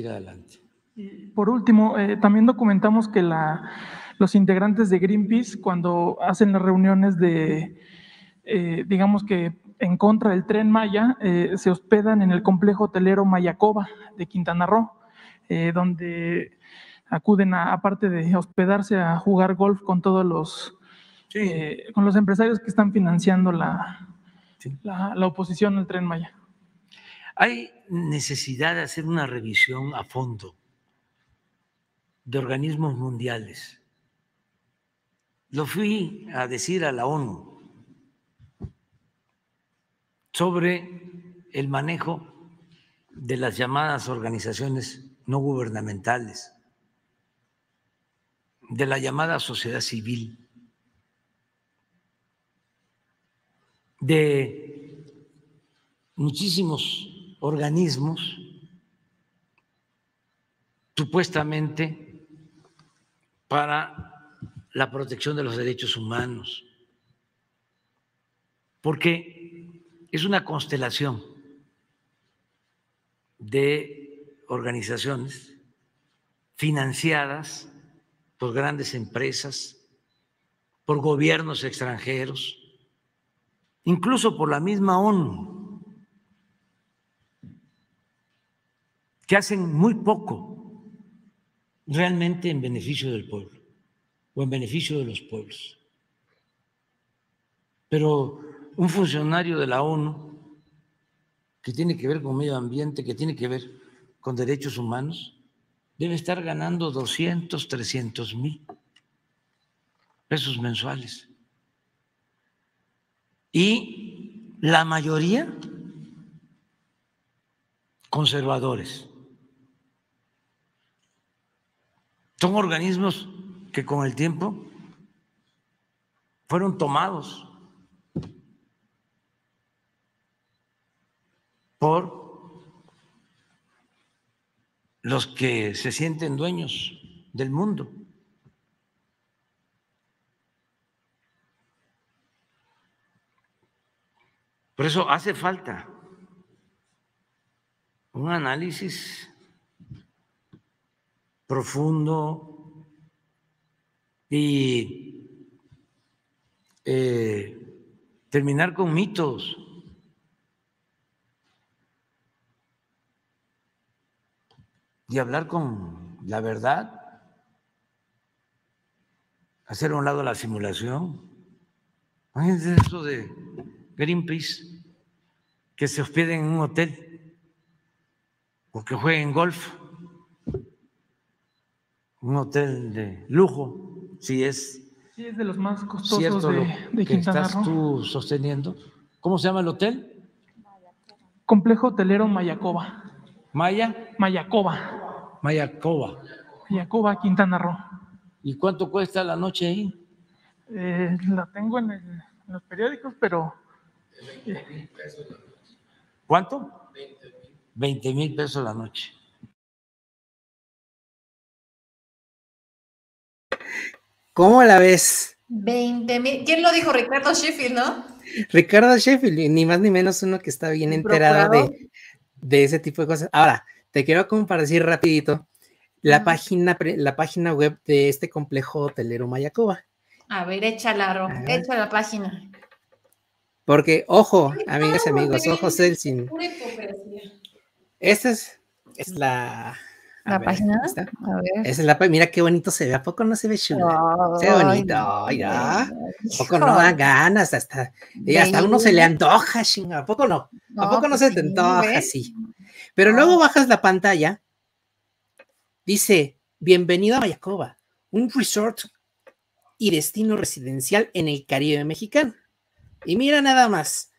adelante. Por último, eh, también documentamos que la, los integrantes de Greenpeace, cuando hacen las reuniones de, eh, digamos que en contra del tren Maya, eh, se hospedan en el complejo hotelero Mayacoba de Quintana Roo, donde acuden, a, aparte de hospedarse, a jugar golf con todos los, con los empresarios que están financiando la, la oposición al tren Maya. Hay necesidad de hacer una revisión a fondo de organismos mundiales. Lo fui a decir a la ONU sobre el manejo de las llamadas organizaciones no gubernamentales, de la llamada sociedad civil, de muchísimos organismos supuestamente para la protección de los derechos humanos, porque es una constelación de organizaciones financiadas por grandes empresas, por gobiernos extranjeros, incluso por la misma ONU. que hacen muy poco realmente en beneficio del pueblo o en beneficio de los pueblos. Pero un funcionario de la ONU que tiene que ver con medio ambiente, que tiene que ver con derechos humanos, debe estar ganando 200, 300 mil pesos mensuales. Y la mayoría conservadores. Son organismos que con el tiempo fueron tomados por los que se sienten dueños del mundo. Por eso hace falta un análisis profundo y eh, terminar con mitos. Y hablar con la verdad, hacer a un lado la simulación. Imagínense eso de Greenpeace, que se hospeden en un hotel o que jueguen golf un hotel de lujo, si es, sí, es de los más costosos de, estás tú sosteniendo. ¿Cómo se llama el hotel? Complejo hotelero Mayacoba. Maya. Mayacoba. Mayacoba. Mayacoba, Quintana Roo. ¿Y cuánto cuesta la noche ahí? Eh, la tengo en, los periódicos, pero. Eh, ¿Cuánto? 20 mil pesos la noche. ¿Cómo la ves? 20 ¿Quién lo dijo? Ricardo Sheffield, ¿no? Ricardo Sheffield, ni más ni menos uno que está bien enterado de, ese tipo de cosas. Ahora, te quiero compartir rapidito la, página, la página web de este complejo hotelero Mayacoba. A ver, échala, Ro, échala la página. Porque, ojo, amigas y amigos, ojo, Celsin. Esta es, es la, ¿La página? Mira qué bonito se ve. ¿A poco no se ve chulo? se ve bonito. ¿A poco no da ganas? Hasta, y eh, hasta uno se le antoja, chinga. ¿A poco no? ¿A poco no, se pues te antoja? Sí. Pero luego bajas la pantalla. Dice, bienvenido a Mayacoba, un resort y destino residencial en el Caribe mexicano. Y mira nada más.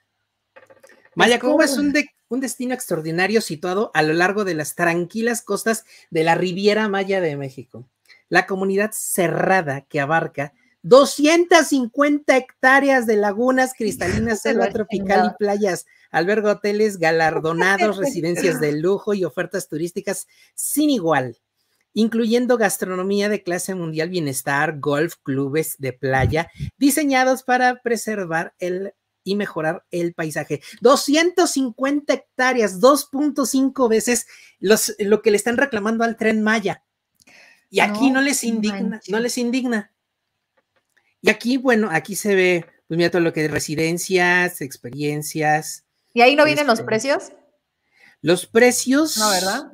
Mayacoba pues es un, de, un destino extraordinario situado a lo largo de las tranquilas costas de la Riviera Maya de México. La comunidad cerrada que abarca 250 hectáreas de lagunas cristalinas, selva tropical y playas, alberga hoteles galardonados, residencias de lujo y ofertas turísticas sin igual, incluyendo gastronomía de clase mundial, bienestar, golf, clubes de playa, diseñados para preservar el y mejorar el paisaje. 250 hectáreas, 2.5 veces los, lo que le están reclamando al tren Maya. Y aquí no, les indigna, no les indigna. Y aquí, bueno, aquí se ve, pues mira todo lo que es residencias, experiencias. ¿Y ahí no vienen los este, precios? Los precios. No, ¿verdad?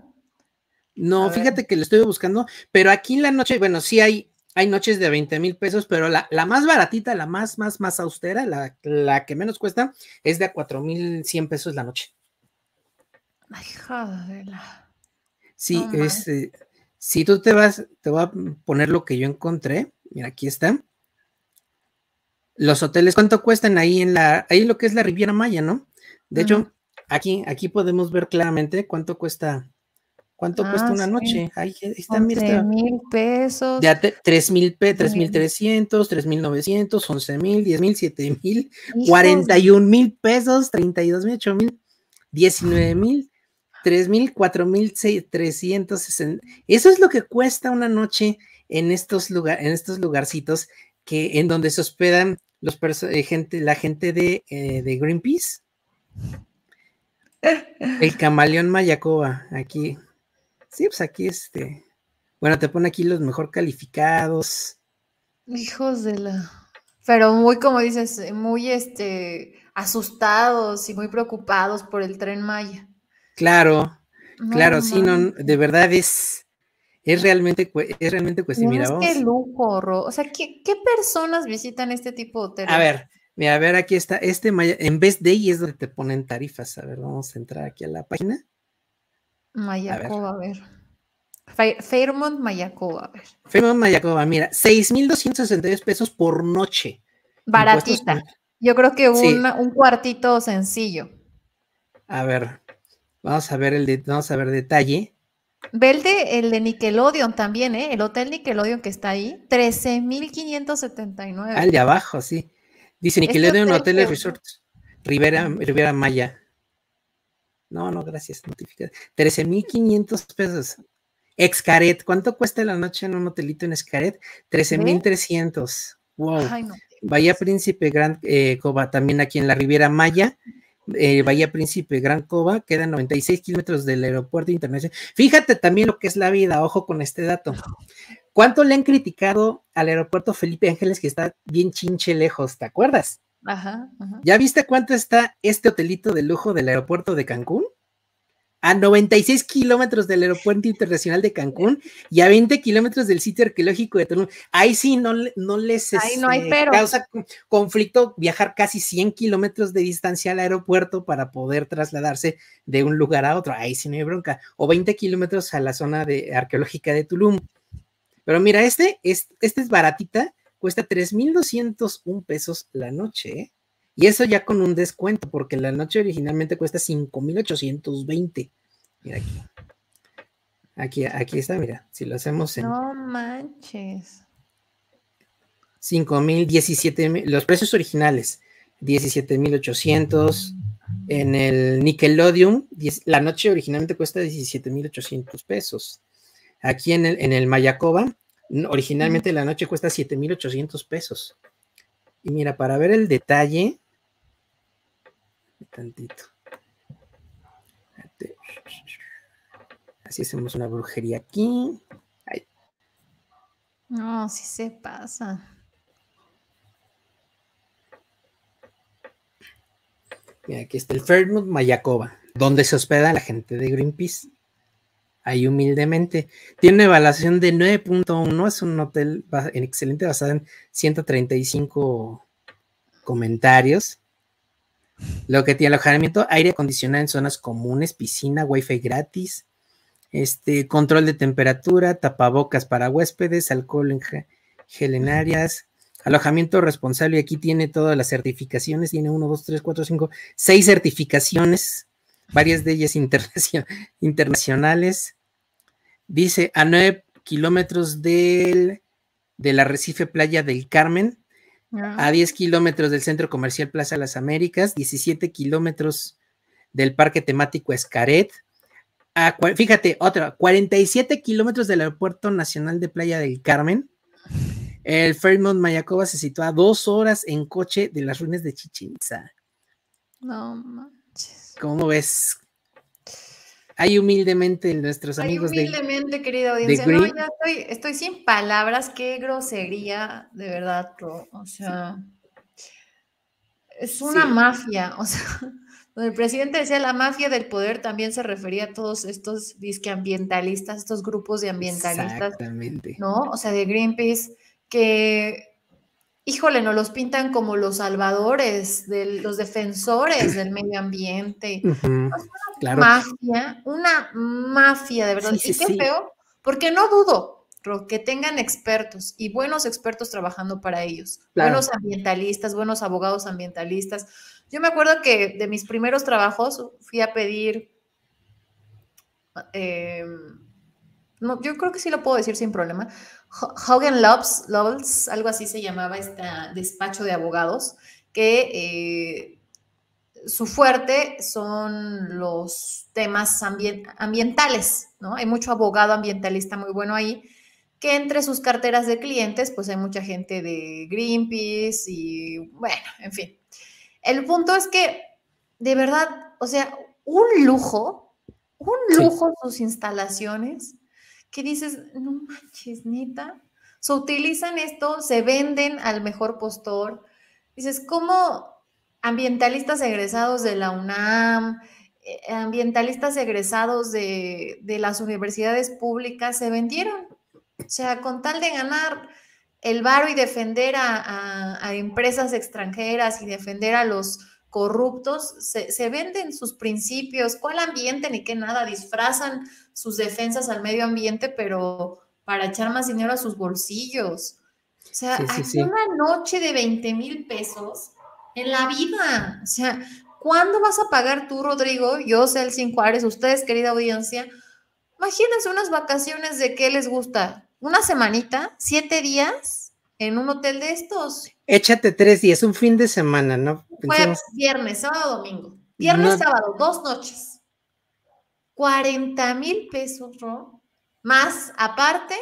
No, fíjate que lo estoy buscando, pero aquí en la noche, bueno, sí hay hay noches de 20 mil pesos, pero la, más baratita, la más, más, más austera, la, que menos cuesta, es de a 4 mil 100 pesos la noche. Ay, Sí, este, si tú te vas, te voy a poner lo que yo encontré. Mira, aquí está. Los hoteles, ¿cuánto cuestan ahí en la, ahí lo que es la Riviera Maya, ¿no? De hecho, aquí, aquí podemos ver claramente cuánto cuesta ¿Cuánto ah, cuesta una noche? Ahí están, mira. 3 mil pesos. 3 mil pesos, 3 mil 300, 3 11 mil, 10 mil, 7 mil, 41 mil pesos, 32 mil, 8 mil, 19 mil, 3 mil, 4 mil, 360. Eso es lo que cuesta una noche en estos lugares, en estos lugarcitos en donde se hospedan eh, la gente de eh, Greenpeace. El camaleón Mayacoba aquí. Sí, pues aquí este. Bueno, te pone aquí los mejor calificados. Hijos de la. Pero muy, como dices, muy este asustados y muy preocupados por el tren Maya. Claro, claro, sí, no, de verdad es, es realmente, es realmente cuestión. Mira, vos. Qué lujo, O sea, ¿qué, ¿qué, personas visitan este tipo de A ver, mira, a ver, aquí está, este Maya, en vez de ahí es donde te ponen tarifas. A ver, vamos a entrar aquí a la página. Mayacoba, a ver. Fairmont mira, a ver. Fairmont sesenta mira, 6.262 pesos por noche. Baratita. Yo creo que un un cuartito sencillo. A ver, vamos a ver el vamos a ver detalle. Ve el de, Nickelodeon también, ¿eh? El hotel Nickelodeon que está ahí, 13.579. Al ah, de abajo, sí. Dice Nickelodeon hotel Resorts, Rivera, Rivera Maya. No, no, gracias. Notifica. 13,500 pesos. Excaret. ¿Cuánto cuesta la noche en un hotelito en Excaret? 13,300. Wow. Ay, Bahía Príncipe Gran eh, Coba, también aquí en la Riviera Maya. Eh, Bahía Príncipe Gran Coba, queda 96 kilómetros del aeropuerto internacional. Fíjate también lo que es la vida, ojo con este dato. ¿Cuánto le han criticado al aeropuerto Felipe Ángeles que está bien chinche lejos? ¿Te acuerdas? Ajá, ¿Ya viste cuánto está este hotelito de lujo del aeropuerto de Cancún? A 96 kilómetros del aeropuerto internacional de Cancún y a 20 kilómetros del sitio arqueológico de Tulum. Ahí sí no, no les este, causa conflicto viajar casi 100 kilómetros de distancia al aeropuerto para poder trasladarse de un lugar a otro. Ahí sí no hay bronca. O 20 kilómetros a la zona arqueológica de Tulum. Pero mira, este, este, este es baratita cuesta 3.201 pesos la noche. Y eso ya con un descuento, porque la noche originalmente cuesta 5.820. Mira aquí. Aquí, aquí está, mira, si lo hacemos en... No manches. $5,017. los precios originales, 17.800. En el Nickelodeon, la noche originalmente cuesta 17.800 pesos. Aquí en el, en el Mayacoba, Originalmente la noche cuesta 7,800 pesos. Y mira, para ver el detalle, tantito. Así hacemos una brujería aquí. No, si se pasa. Mira, aquí está el Fairmont Mayacoba, donde se hospeda la gente de Greenpeace ahí humildemente. Tiene una evaluación de 9.1, es un hotel en excelente basado en 135 comentarios. Lo que tiene alojamiento, aire acondicionado en zonas comunes, piscina, wifi gratis, este, control de temperatura, tapabocas para huéspedes, alcohol en gel en áreas, alojamiento responsable. y Aquí tiene todas las certificaciones, tiene 1, 2, 3, 4, 5, 6 certificaciones, varias de ellas internacionales. Dice, a 9 kilómetros del, del arrecife Playa del Carmen, ah. a 10 kilómetros del centro comercial Plaza Las Américas, 17 kilómetros del parque temático Escaret, a, fíjate, otra, 47 kilómetros del aeropuerto nacional de Playa del Carmen. El Fairmont Mayacoba se sitúa dos horas en coche de las ruinas de Chichinza. No manches. ¿Cómo ves? Hay humildemente nuestros amigos Hay humildemente, querida audiencia. no, ya estoy, sin palabras. Qué grosería, de verdad, O sea, es una mafia. O sea, donde el presidente decía la mafia del poder, también se refería a todos estos disque ambientalistas, estos grupos de ambientalistas. Exactamente. ¿No? O sea, de Greenpeace, que híjole, No los pintan como los salvadores, de, los defensores del medio ambiente. Es una mafia, una mafia de verdad. y qué feo, porque no dudo que tengan expertos y buenos expertos trabajando para ellos, buenos ambientalistas, buenos abogados ambientalistas. Yo me acuerdo que de mis primeros trabajos fui a pedir eh, yo creo que sí lo puedo decir sin problema. Hogan Loves, algo así se llamaba este despacho de abogados, que eh, su fuerte son los temas ambientales, ¿no? Hay mucho abogado ambientalista muy bueno ahí, que entre sus carteras de clientes, pues hay mucha gente de Greenpeace y bueno, en fin. El punto es que, de verdad, o sea, un lujo, un lujo sus instalaciones. ¿Qué dices, no manches, neta. Se utilizan esto, se venden al mejor postor. Dices, ¿cómo ambientalistas egresados de la UNAM, eh, ambientalistas egresados de, las universidades públicas se vendieron? O sea, con tal de ganar el varo y defender a empresas extranjeras y defender a los, corruptos, se, venden sus principios, cuál ambiente ni qué nada, disfrazan sus defensas al medio ambiente, pero para echar más dinero a sus bolsillos. O sea, una noche de 20 mil pesos en la vida. O sea, ¿cuándo vas a pagar tú, Rodrigo? Yo, Celsin Juárez, ustedes, querida audiencia. Imagínense unas vacaciones de qué les gusta. Una semanita, siete días en un hotel de estos échate tres días, un fin de semana, ¿no? viernes, sábado, domingo. Viernes, sábado, dos noches. 40 mil pesos, ¿no? más aparte,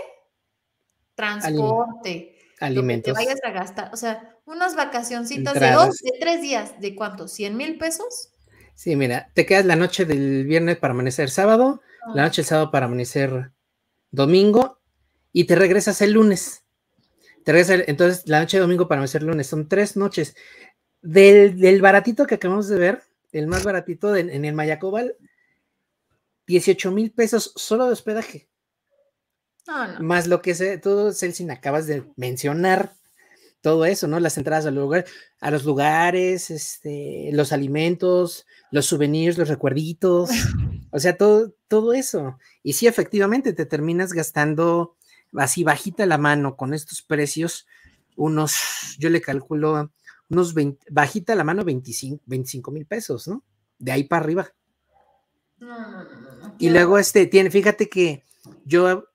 transporte. alimentos. que te vayas a gastar. O sea, unas vacacioncitas de dos, de tres días. ¿De cuánto? ¿100 mil pesos? Sí, mira, te quedas la noche del viernes para amanecer sábado, la ah. noche del sábado para amanecer domingo y te regresas el lunes entonces, la noche de domingo para no ser lunes, son tres noches. Del, baratito que acabamos de ver, el más baratito en el Mayacobal, 18 mil pesos solo de hospedaje. Más lo que se, eh, tú, sin acabas de mencionar todo eso, ¿no? Las entradas a los, a los lugares, este, los alimentos, los souvenirs, los recuerditos, o sea, todo, todo eso. Y sí, efectivamente, te terminas gastando así bajita la mano con estos precios, unos, yo le calculo, unos 20, bajita la mano 25 mil pesos, ¿no? De ahí para arriba. y luego este tiene, fíjate que yo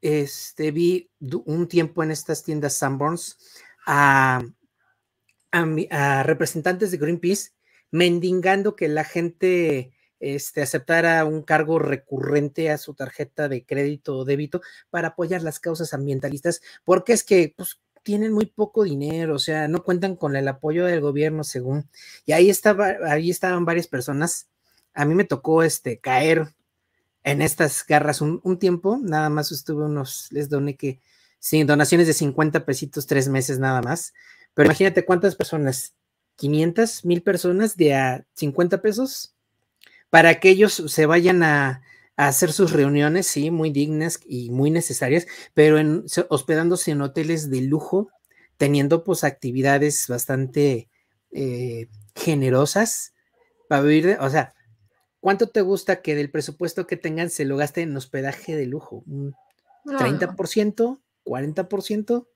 este, vi un tiempo en estas tiendas Sanborns a, a representantes de Greenpeace mendigando que la gente este, a un cargo recurrente a su tarjeta de crédito o débito para apoyar las causas ambientalistas, porque es que pues, tienen muy poco dinero, o sea, no cuentan con el apoyo del gobierno, según. Y ahí, estaba, ahí estaban varias personas. A mí me tocó este, caer en estas garras un, tiempo, nada más estuve unos, les doné que, sin donaciones de 50 pesitos, tres meses nada más. Pero imagínate cuántas personas, 500, mil personas de a 50 pesos, para que ellos se vayan a, hacer sus reuniones, sí, muy dignas y muy necesarias, pero hospedándose en hoteles de lujo, teniendo pues actividades bastante eh, generosas para vivir, o sea, ¿cuánto te gusta que del presupuesto que tengan se lo gaste en hospedaje de lujo? 30%? ¿40%?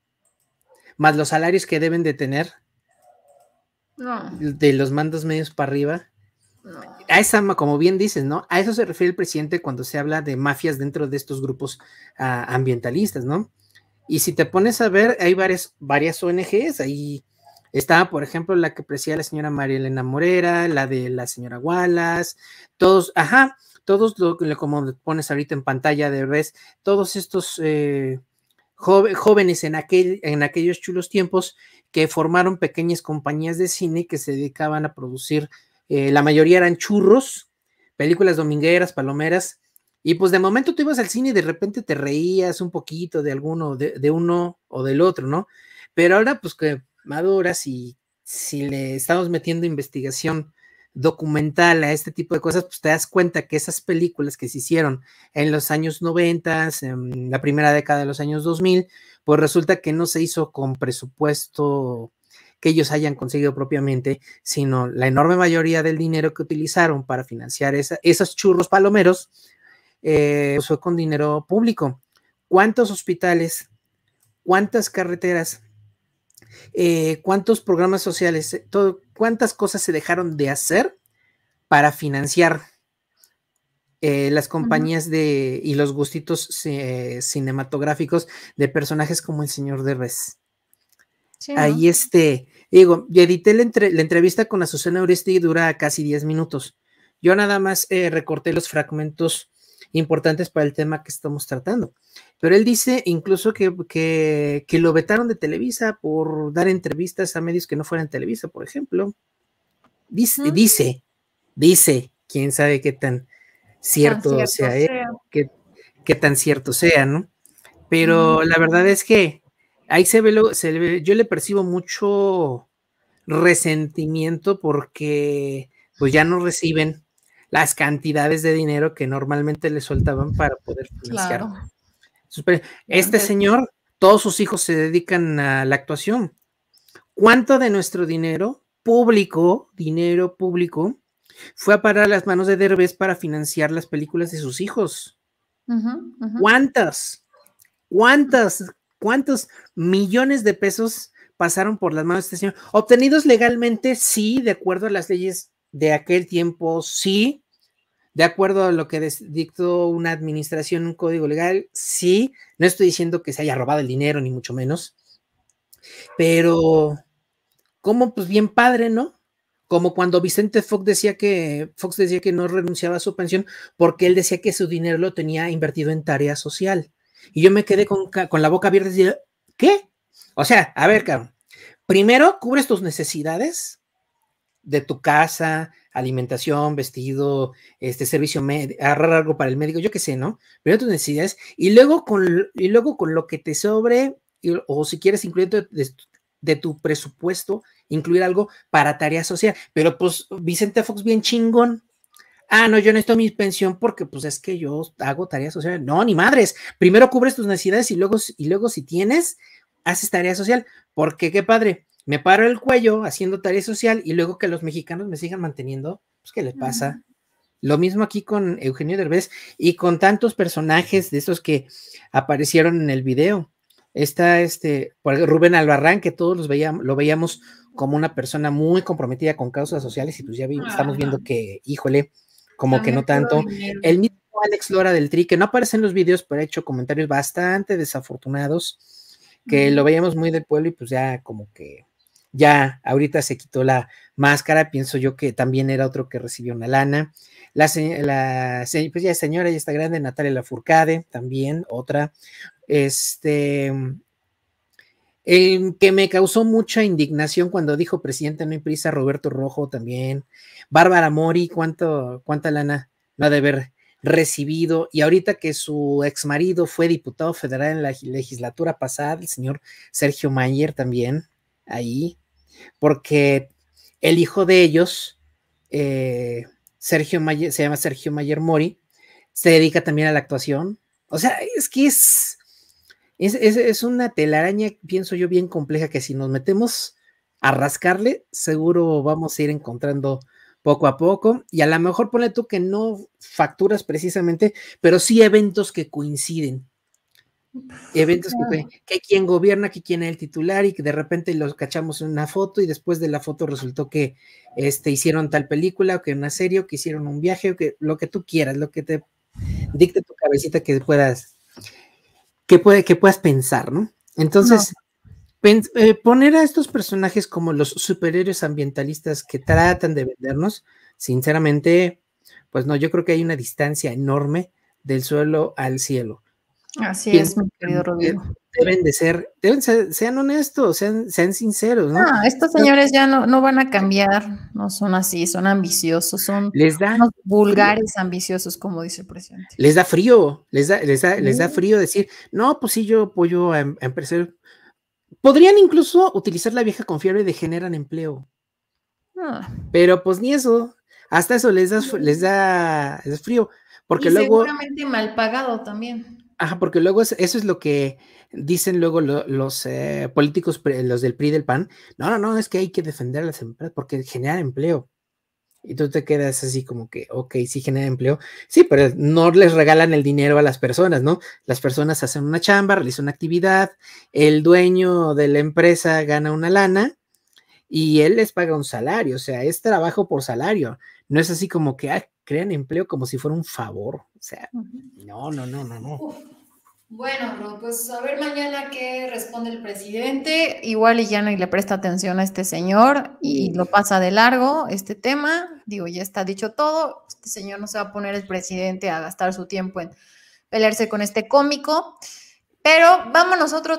Más los salarios que deben de tener de los mandos medios para arriba a esa, como bien dices, ¿no? A eso se refiere el presidente cuando se habla de mafias dentro de estos grupos ah, ambientalistas, ¿no? Y si te pones a ver, hay varias, varias ONGs, ahí está, por ejemplo, la que presidía la señora María Elena Morera, la de la señora Wallace, todos, ajá, todos, lo, como pones ahorita en pantalla de vez, todos estos eh, jóvenes en, aquel, en aquellos chulos tiempos que formaron pequeñas compañías de cine que se dedicaban a producir eh, la mayoría eran churros, películas domingueras, palomeras, y pues de momento tú ibas al cine y de repente te reías un poquito de alguno, de, uno o del otro, ¿no? Pero ahora pues que maduras y si le estamos metiendo investigación documental a este tipo de cosas, pues te das cuenta que esas películas que se hicieron en los años 90, en la primera década de los años 2000, pues resulta que no se hizo con presupuesto que ellos hayan conseguido propiamente, sino la enorme mayoría del dinero que utilizaron para financiar esos churros palomeros eh, pues, fue con dinero público. ¿Cuántos hospitales? ¿Cuántas carreteras? Eh, ¿Cuántos programas sociales? Eh, ¿Cuántas cosas se dejaron de hacer para financiar las compañías de y los gustitos cinematográficos de personajes como el señor de Res? Ahí este, digo, yo edité la, entrevista con Azucena Uresti y dura casi 10 minutos. Yo nada más eh, recorté los fragmentos importantes para el tema que estamos tratando. Pero él dice incluso que, lo vetaron de Televisa por dar entrevistas a medios que no fueran Televisa, por ejemplo. Dice, dice, quién sabe qué tan cierto, sea, qué, tan cierto sea, ¿no? Pero la verdad es que Ahí se ve, lo, se ve, yo le percibo mucho resentimiento porque pues ya no reciben las cantidades de dinero que normalmente le soltaban para poder financiar. Pues, este señor, todos sus hijos se dedican a la actuación. ¿Cuánto de nuestro dinero público, dinero público, fue a parar las manos de Derbez para financiar las películas de sus hijos? ¿Cuántas? ¿Cuántas? ¿Cuántos millones de pesos pasaron por las manos de este señor? Obtenidos legalmente, sí, de acuerdo a las leyes de aquel tiempo, sí. De acuerdo a lo que dictó una administración, un código legal, sí. No estoy diciendo que se haya robado el dinero, ni mucho menos. Pero, ¿cómo? Pues bien padre, ¿no? Como cuando Vicente Fox decía que Fox decía que no renunciaba a su pensión porque él decía que su dinero lo tenía invertido en tarea social. Y yo me quedé con, la boca abierta y dije, ¿qué? O sea, a ver, cabrón. Primero cubres tus necesidades de tu casa, alimentación, vestido, este servicio agarrar algo para el médico, yo qué sé, ¿no? Primero tus necesidades y luego con luego con lo que te sobre o si quieres incluir de, de tu presupuesto incluir algo para tarea social. Pero pues Vicente Fox bien chingón ah, no, yo necesito mi pensión porque pues es que yo hago tareas sociales. No, ni madres. Primero cubres tus necesidades y luego, y luego si tienes, haces tarea social. Porque qué padre, me paro el cuello haciendo tarea social y luego que los mexicanos me sigan manteniendo, pues ¿qué les pasa? Lo mismo aquí con Eugenio Derbez y con tantos personajes de esos que aparecieron en el video. Está este, Rubén Albarrán, que todos los veíamos, lo veíamos como una persona muy comprometida con causas sociales y pues ya estamos viendo que, híjole, como que no tanto. El mismo Alex Lora del Tri, que no aparece en los videos, pero ha hecho comentarios bastante desafortunados, que lo veíamos muy del pueblo y pues ya como que ya ahorita se quitó la máscara, pienso yo que también era otro que recibió una lana. La, la pues, señora, ya está grande, Natalia Lafurcade, también otra. Este, el em, que me causó mucha indignación cuando dijo presidente no hay prisa, Roberto Rojo también. Bárbara Mori, ¿cuánto, ¿cuánta lana no ha de haber recibido? Y ahorita que su ex marido fue diputado federal en la legislatura pasada, el señor Sergio Mayer también, ahí, porque el hijo de ellos, eh, Sergio Mayer, se llama Sergio Mayer Mori, se dedica también a la actuación. O sea, es que es es, una telaraña, pienso yo, bien compleja que si nos metemos a rascarle, seguro vamos a ir encontrando poco a poco. Y a lo mejor pone tú que no facturas precisamente, pero sí eventos que coinciden. Eventos que, que quien gobierna, que tiene es el titular y que de repente los cachamos en una foto y después de la foto resultó que este, hicieron tal película o que una serie o que hicieron un viaje o que lo que tú quieras, lo que te dicte tu cabecita que puedas que, puede, que puedas pensar, ¿no? Entonces, eh, poner a estos personajes como los superhéroes ambientalistas que tratan de vendernos, sinceramente, pues no, yo creo que hay una distancia enorme del suelo al cielo. Así es, mi querido Rodrigo. Deben de ser, deben ser, sean honestos, sean, sinceros, ¿no? Ah, estos señores ya no, no, van a cambiar, no son así, son ambiciosos, son vulgares ambiciosos, como dice el presidente. Les da frío, les da, les da, frío decir, no, pues sí, yo apoyo a, em, a Podrían incluso utilizar la vieja confiable de generan empleo. Ah. Pero pues ni eso, hasta eso les da, les da, frío. Porque luego. Seguramente mal pagado también. Ajá, porque luego eso es lo que dicen luego los eh, políticos, los del PRI del PAN. No, no, no, es que hay que defender las empresas porque genera empleo. Y tú te quedas así como que, ok, sí genera empleo. Sí, pero no les regalan el dinero a las personas, ¿no? Las personas hacen una chamba, realizan una actividad, el dueño de la empresa gana una lana y él les paga un salario, o sea, es trabajo por salario. No es así como que crean empleo como si fuera un favor. O sea, no, no, no, no, no. Bueno, pues a ver mañana qué responde el presidente. Igual y ya no le presta atención a este señor y lo pasa de largo este tema. Digo, ya está dicho todo. Este señor no se va a poner el presidente a gastar su tiempo en pelearse con este cómico. Pero vamos nosotros.